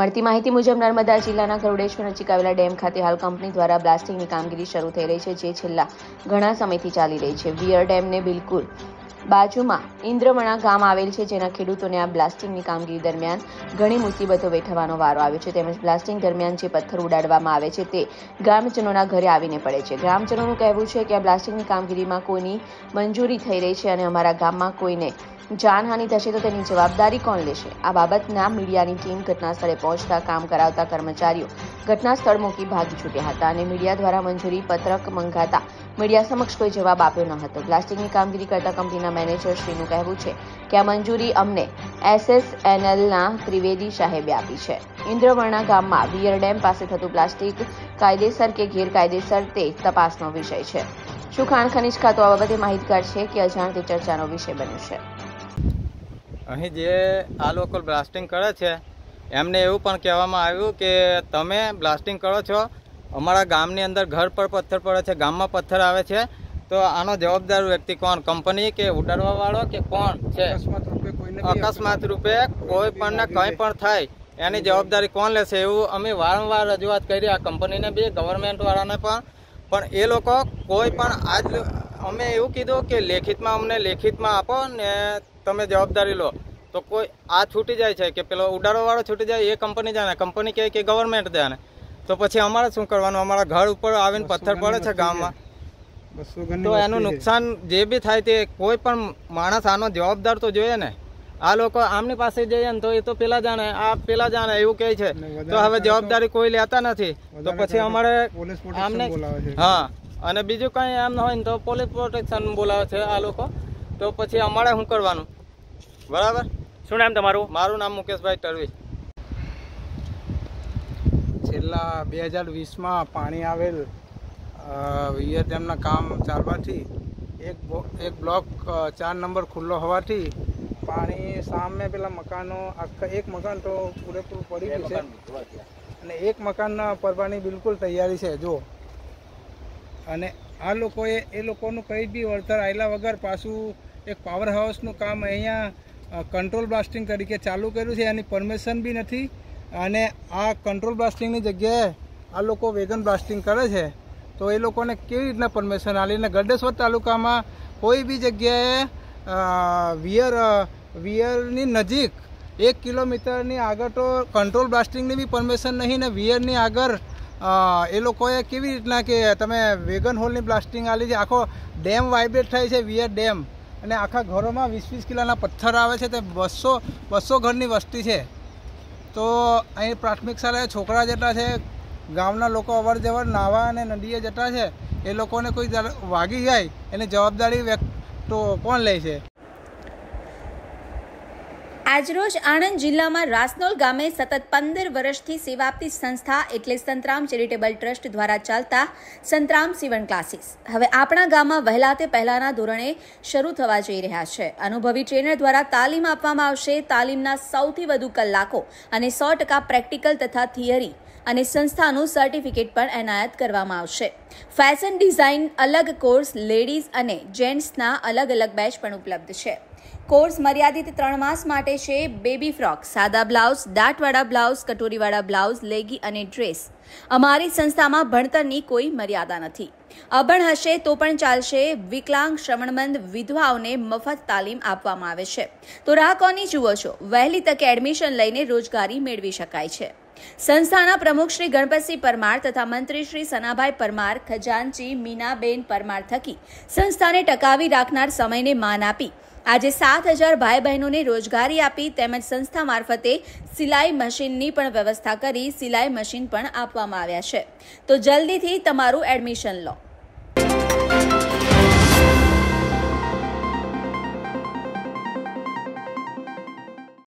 મળતી માહિતી મુજબ નર્મદા જિલ્લાના ગરુડેશ્વર નજીક આવેલા ડેમ ખાતે હાલ કંપની દ્વારા બ્લાસ્ટિંગની કામગીરી શરૂ થઈ રહી છે જે છેલ્લા ઘણા સમયથી ચાલી રહી છે વિયર ડેમને બિલકુલ બાજુમાં ઇન્દ્રમણા ગામ આવેલ છે જેના ખેડૂતોને આ બ્લાસ્ટિંગની કામગીરી દરમિયાન ઘણી મુસીબતો વેઠવાનો વારો આવ્યો છે તેમજ બ્લાસ્ટિંગ દરમિયાન જે પથ્થર ઉડાડવામાં આવે છે તે ગ્રામજનોના ઘરે આવીને પડે છે ગ્રામજનોનું કહેવું છે કે આ બ્લાસ્ટિંગની કામગીરીમાં કોઈની મંજૂરી થઈ રહી છે અને અમારા ગામમાં કોઈને જાનહાનિ થશે તો તેની જવાબદારી કોણ લેશે આ બાબતના મીડિયાની ટીમ ઘટનાસ્થળે પહોંચતા કામ કરાવતા કર્મચારીઓ ઘટનાસ્થળ મૂકી ભાગી છૂટ્યા હતા અને મીડિયા દ્વારા મંજૂરી પત્રક મંગાતા મીડિયા સમક્ષ કોઈ જવાબ આપ્યો ન હતો પ્લાસ્ટિકની કામગીરી કરતા કંપનીના મેનેજર મેનેજરશ્રીનું કહેવું છે કે આ મંજૂરી અમને એસએસએનએલના ત્રિવેદી સાહેબે આપી છે ઇન્દ્રવર્ણા ગામમાં વિયર ડેમ પાસે થતું પ્લાસ્ટિક કાયદેસર કે ગેરકાયદેસર તે તપાસનો વિષય છે શું ખાણ ખનીજ ખાતું આ બાબતે માહિતગાર છે કે અજાણતી ચર્ચાનો વિષય બન્યો છે અહીં જે આ લોકો બ્લાસ્ટિંગ કરે છે એમને એવું પણ કહેવામાં આવ્યું કે તમે બ્લાસ્ટિંગ કરો છો અમારા ગામની અંદર ઘર પર પથ્થર પડે છે ગામમાં પથ્થર આવે છે તો આનો જવાબદાર વ્યક્તિ કોણ કંપની કે ઉડાડવા વાળો કે કોણ છે અકસ્માત રૂપે કોઈ પણ ને કંઈ પણ થાય એની જવાબદારી કોણ લેશે એવું અમે વારંવાર રજૂઆત કરી આ કંપનીને બી ગવર્મેન્ટ વાળાને પણ પણ એ લોકો કોઈ પણ આજ અમે એવું કીધું કે લેખિતમાં અમને લેખિતમાં આપો ને તમે જવાબદારી લો તો કોઈ આ છૂટી જાય છે કે પેલો ઉડાડવાવાળો છૂટી જાય એ કંપની જાણે કંપની કહે કે ગવર્મેન્ટ જાણે તો પછી અમારે શું કરવાનું અમારા ઘર ઉપર આવીને પથ્થર પડે છે ગામમાં તો એનું નુકસાન જે બી થાય તે કોઈ પણ માણસ આનો જવાબદાર તો જોઈએ ને આ લોકો આમની પાસે જઈએ ને તો એ તો પેલા જાણે આ પેલા જાણે એવું કહે છે તો હવે જવાબદારી કોઈ લેતા નથી તો પછી અમારે આમને હા અને બીજું કઈ એમ હોય ને તો પોલીસ પ્રોટેક્શન બોલાવે છે આ લોકો તો પછી અમારે શું કરવાનું બરાબર શું નામ તમારું મારું નામ મુકેશભાઈ તડવી છેલ્લા બે હજાર વીસમાં પાણી આવેલ વિયર ડેમના કામ ચાલવાથી એક એક બ્લોક ચાર નંબર ખુલ્લો હોવાથી પાણી સામે પેલા મકાનો આખા એક મકાન તો પૂરેપૂરું પડી ગયું છે અને એક મકાનના પડવાની બિલકુલ તૈયારી છે જો અને આ લોકોએ એ લોકોનું કંઈ બી વળતર આવેલા વગર પાછું એક પાવર હાઉસનું કામ અહીંયા કંટ્રોલ બ્લાસ્ટિંગ તરીકે ચાલુ કર્યું છે એની પરમિશન બી નથી અને આ કંટ્રોલ બ્લાસ્ટિંગની જગ્યાએ આ લોકો વેગન બ્લાસ્ટિંગ કરે છે તો એ લોકોને કેવી રીતના પરમિશન આલીને ગરડેશ્વર તાલુકામાં કોઈ બી જગ્યાએ વિયર વિયરની નજીક એક કિલોમીટરની આગળ તો કંટ્રોલ બ્લાસ્ટિંગની બી પરમિશન નહીં ને વિયરની આગળ એ લોકોએ કેવી રીતના કે તમે વેગન હોલની બ્લાસ્ટિંગ આલી છે આખો ડેમ વાઇબ્રેટ થાય છે વિયર ડેમ અને આખા ઘરોમાં વીસ વીસ કિલોના પથ્થર આવે છે તે બસો બસો ઘરની વસ્તી છે તો અહીં પ્રાથમિક શાળાએ છોકરા જેટલા છે ગામના લોકો અવરજવર નાહવા અને નદીએ જતા છે એ લોકોને કોઈ વાગી જાય એની જવાબદારી તો કોણ લે છે આજરોજ આણંદ જિલ્લામાં રાસનોલ ગામે સતત પંદર વર્ષથી સેવા આપતી સંસ્થા એટલે સંતરામ ચેરિટેબલ ટ્રસ્ટ દ્વારા ચાલતા સંતરામ સીવણ ક્લાસીસ હવે આપણા ગામમાં વહેલા તે પહેલાના ધોરણે શરૂ થવા જઈ રહ્યા છે અનુભવી ટ્રેનર દ્વારા તાલીમ આપવામાં આવશે તાલીમના સૌથી વધુ કલાકો અને સો ટકા પ્રેક્ટિકલ તથા થિયરી અને સંસ્થાનું સર્ટિફિકેટ પણ એનાયત કરવામાં આવશે ફેશન ડિઝાઇન અલગ કોર્સ લેડીઝ અને જેન્ટ્સના અલગ અલગ બેચ પણ ઉપલબ્ધ છે કોર્સ મર્યાદિત ત્રણ માસ માટે છે બેબી ફ્રોક સાદા બ્લાઉઝ દાંટવાળા બ્લાઉઝ કટોરીવાળા બ્લાઉઝ લેગી અને ડ્રેસ અમારી સંસ્થામાં ભણતરની કોઈ મર્યાદા નથી અભણ હશે તો પણ ચાલશે વિકલાંગ શ્રવણમંદ વિધવાઓને મફત તાલીમ આપવામાં આવે છે તો રાહ કોની જુઓ છો વહેલી તકે એડમિશન લઈને રોજગારી મેળવી શકાય છે સંસ્થાના પ્રમુખ શ્રી ગણપતસિંહ પરમાર તથા મંત્રી શ્રી સનાભાઈ પરમાર ખજાનચી મીનાબેન પરમાર થકી સંસ્થાને ટકાવી રાખનાર સમયને માન આપી આજે સાત હજાર ભાઈ બહેનોને રોજગારી આપી તેમજ સંસ્થા મારફતે સિલાઈ મશીનની પણ વ્યવસ્થા કરી સિલાઈ મશીન પણ આપવામાં આવ્યા છે તો જલ્દીથી તમારું એડમિશન લો